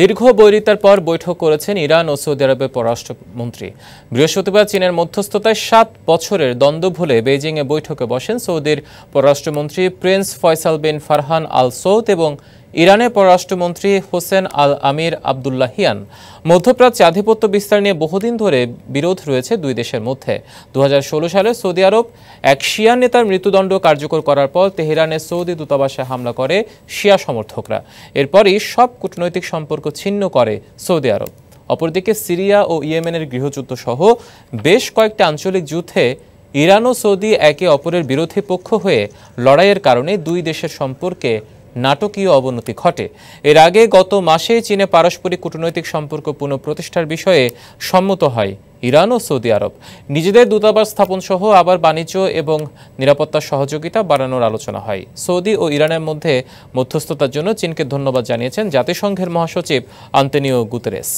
দীর্ঘ বৈরিতার পর বৈঠক করেছেন ইরান ও সৌদি আরবের পররাষ্ট্রমন্ত্রী বৃহস্পতিবার চীনের মধ্যস্থতায় সাত বছরের দ্বন্দ্ব ভুলে বেজিংয়ে বৈঠকে বসেন সৌদির পররাষ্ট্রমন্ত্রী prince Faisal bin Farhan Al Saud এবং ইরানের পররাষ্ট্রমন্ত্রী হোসেন আল আমির আবদুল্লাহিয়ান মধ্যপ্রাচ্যে আধিপত্য বিস্তার নিয়ে বহুদিন ধরে বিরোধ রয়েছে দুই দেশের মধ্যে দু সালে সৌদি আরব এক শিয়া নেতার মৃত্যুদণ্ড কার্যকর করার পর তেহরানে সৌদি দূতাবাসে হামলা করে শিয়া সমর্থকরা এরপরই সব কূটনৈতিক সম্পর্ক ছিন্ন করে সৌদি আরব অপরদিকে সিরিয়া ও ইয়েমেনের গৃহযুদ্ধ সহ বেশ কয়েকটি আঞ্চলিক যুদ্ধে ইরান ও সৌদি একে অপরের বিরোধী পক্ষ হয়ে লড়াইয়ের কারণে দুই দেশের সম্পর্কে নাটকীয় অবনতি ঘটে এর আগে গত মাসে চীনে পারস্পরিক কূটনৈতিক সম্পর্ক পুনঃপ্রতিষ্ঠার বিষয়ে সম্মত হয় ইরান ও সৌদি আরব নিজেদের দূতাবাস স্থাপন সহ আবার বাণিজ্য এবং নিরাপত্তা সহযোগিতা বাড়ানোর আলোচনা হয় সৌদি ও ইরানের মধ্যে মধ্যস্থতার জন্য চীনকে ধন্যবাদ জানিয়েছেন জাতিসংঘের মহাসচিব আন্তনিও গুতেরেস